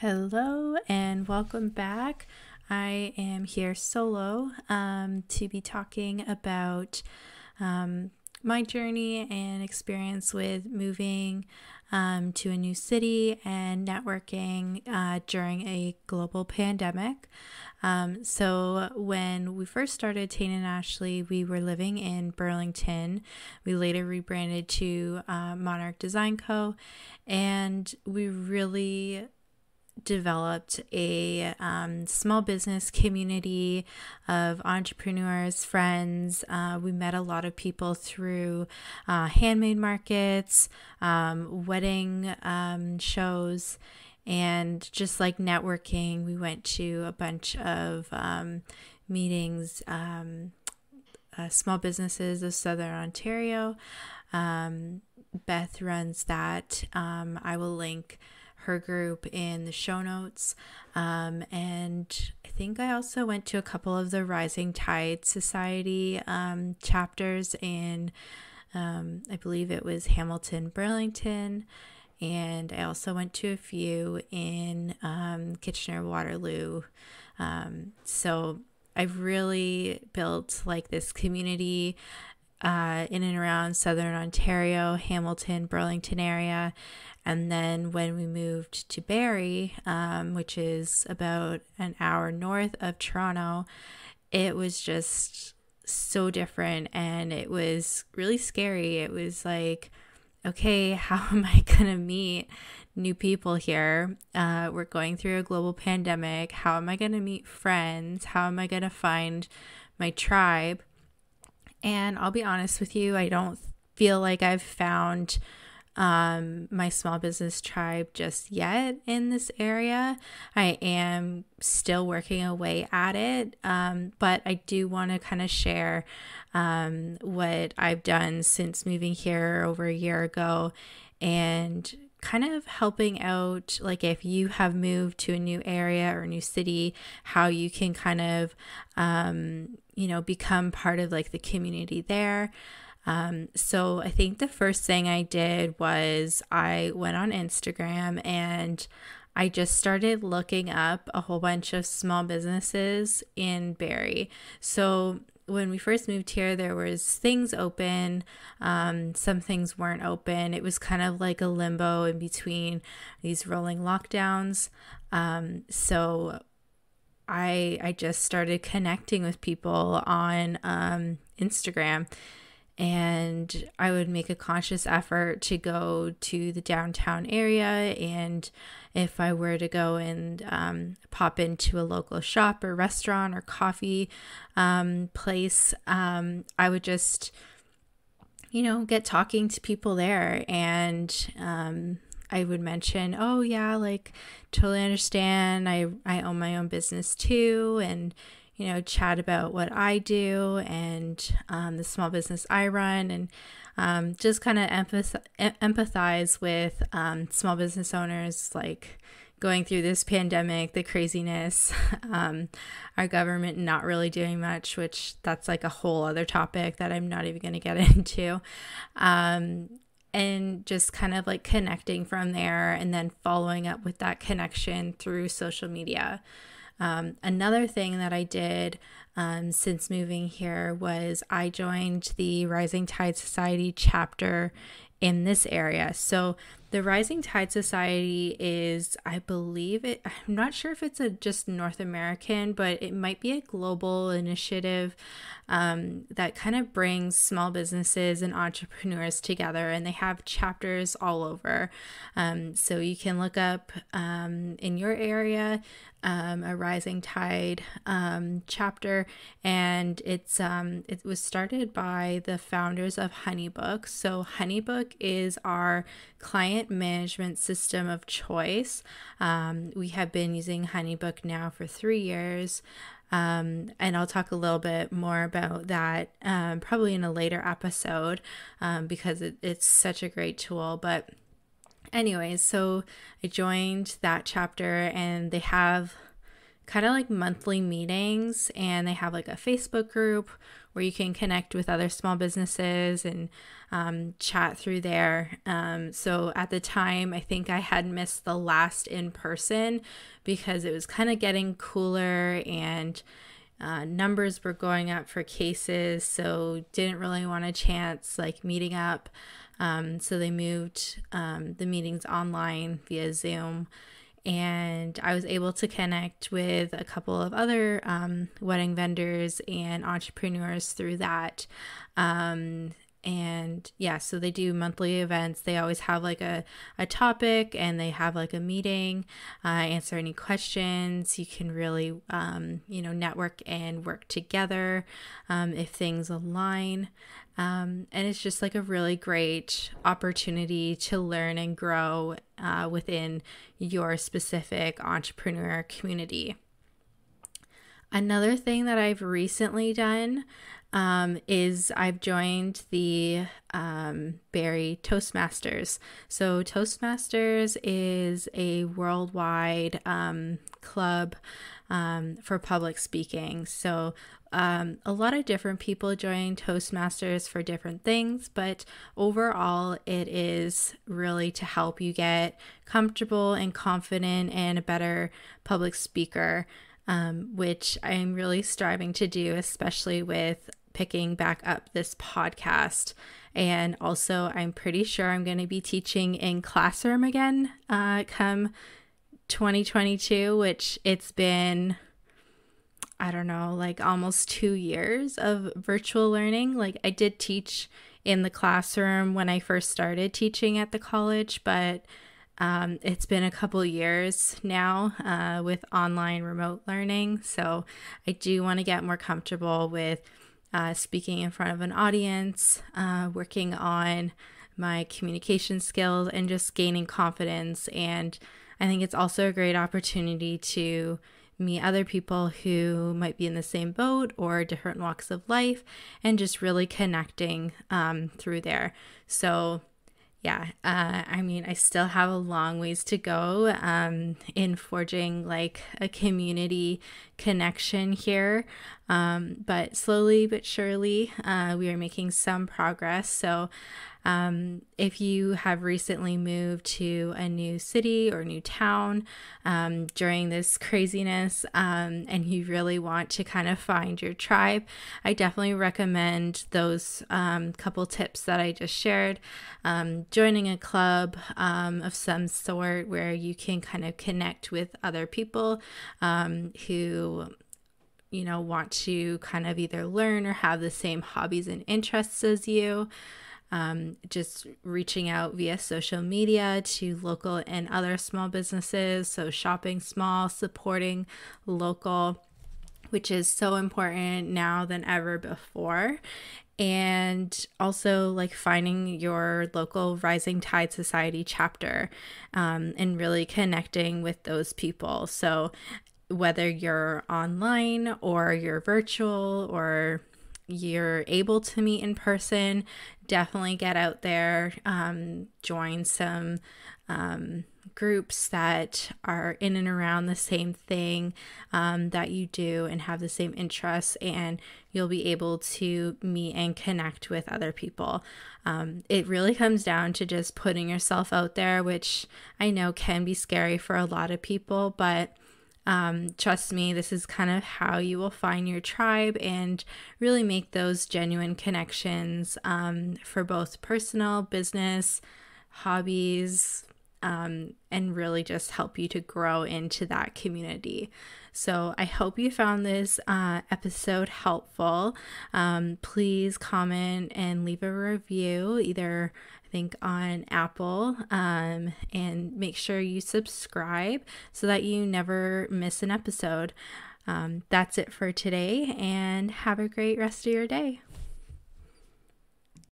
Hello and welcome back. I am here solo um, to be talking about um, my journey and experience with moving um, to a new city and networking uh, during a global pandemic. Um, so, when we first started Tane and Ashley, we were living in Burlington. We later rebranded to uh, Monarch Design Co., and we really developed a um, small business community of entrepreneurs, friends. Uh, we met a lot of people through uh, handmade markets, um, wedding um, shows, and just like networking. We went to a bunch of um, meetings. Um, uh, small businesses of Southern Ontario. Um, Beth runs that. I will link her group in the show notes. Um, and I think I also went to a couple of the Rising Tide Society um, chapters in, um, I believe it was Hamilton, Burlington. And I also went to a few in um, Kitchener Waterloo. Um, so I've really built like this community uh, in and around southern Ontario, Hamilton, Burlington area. And then when we moved to Barrie, um, which is about an hour north of Toronto, it was just so different and it was really scary. It was like, okay, how am I going to meet new people here? Uh, we're going through a global pandemic. How am I going to meet friends? How am I going to find my tribe? And I'll be honest with you, I don't feel like I've found um, my small business tribe just yet in this area. I am still working away at it, um, but I do want to kind of share um, what I've done since moving here over a year ago and kind of helping out like if you have moved to a new area or a new city how you can kind of um, you know become part of like the community there um, so i think the first thing i did was i went on instagram and I just started looking up a whole bunch of small businesses in Barrie. So when we first moved here there was things open um, some things weren't open it was kind of like a limbo in between these rolling lockdowns um, so i i just started connecting with people on um, instagram and I would make a conscious effort to go to the downtown area. And if I were to go and um, pop into a local shop or restaurant or coffee um, place, um, I would just, you know, get talking to people there. And um, I would mention, oh, yeah, like totally understand. I, I own my own business too. And, you know, chat about what I do and um, the small business I run and um, just kind of empathize, empathize with um, small business owners like going through this pandemic, the craziness, um, our government not really doing much, which that's like a whole other topic that I'm not even going to get into um, and just kind of like connecting from there and then following up with that connection through social media. Um, another thing that I did um, since moving here was I joined the Rising Tide Society chapter in this area. So the Rising Tide Society is, I believe it, I'm not sure if it's a just North American, but it might be a global initiative um, that kind of brings small businesses and entrepreneurs together, and they have chapters all over. Um, so you can look up um, in your area um, a Rising Tide um, chapter, and it's um, it was started by the founders of Honeybook. So Honeybook Outlook is our client management system of choice. Um, we have been using HoneyBook now for three years. Um, and I'll talk a little bit more about that um, probably in a later episode um, because it, it's such a great tool. But, anyways, so I joined that chapter and they have kind of like monthly meetings and they have like a Facebook group where you can connect with other small businesses and um, chat through there. Um, so at the time, I think I had missed the last in person because it was kind of getting cooler and uh, numbers were going up for cases, so didn't really want a chance like meeting up. Um, so they moved um, the meetings online via Zoom and I was able to connect with a couple of other um, wedding vendors and entrepreneurs through that. Um, and yeah so they do monthly events they always have like a, a topic and they have like a meeting uh, answer any questions you can really um, you know network and work together um, if things align um, and it's just like a really great opportunity to learn and grow uh, within your specific entrepreneur community Another thing that I've recently done um, is I've joined the um, Barry Toastmasters. So, Toastmasters is a worldwide um, club um, for public speaking. So, um, a lot of different people join Toastmasters for different things, but overall, it is really to help you get comfortable and confident and a better public speaker, um, which I'm really striving to do, especially with picking back up this podcast. And also, I'm pretty sure I'm going to be teaching in classroom again uh, come 2022, which it's been, I don't know, like almost two years of virtual learning. Like, I did teach in the classroom when I first started teaching at the college, but um, it's been a couple years now uh, with online remote learning. So I do want to get more comfortable with uh, speaking in front of an audience, uh, working on my communication skills, and just gaining confidence. And I think it's also a great opportunity to meet other people who might be in the same boat or different walks of life and just really connecting um, through there. So, yeah, uh, I mean, I still have a long ways to go um, in forging like a community connection here. Um, but slowly but surely, uh, we are making some progress. So, um, if you have recently moved to a new city or new town um, during this craziness um, and you really want to kind of find your tribe, I definitely recommend those um, couple tips that I just shared. Um, joining a club um, of some sort where you can kind of connect with other people who you know want to kind of either learn or have the same hobbies and interests as you um, just reaching out via social media to local and other small businesses so shopping small supporting local which is so important now than ever before. And also, like finding your local Rising Tide Society chapter um, and really connecting with those people. So, whether you're online or you're virtual or you're able to meet in person, definitely get out there, um, join some um, groups that are in and around the same thing um, that you do and have the same interests, and you'll be able to meet and connect with other people. Um, it really comes down to just putting yourself out there, which I know can be scary for a lot of people, but um, trust me, this is kind of how you will find your tribe and really make those genuine connections um, for both personal, business, hobbies, um, and really just help you to grow into that community. So I hope you found this uh, episode helpful. Um, please comment and leave a review, either I think on Apple, um, and make sure you subscribe so that you never miss an episode. Um, that's it for today, and have a great rest of your day.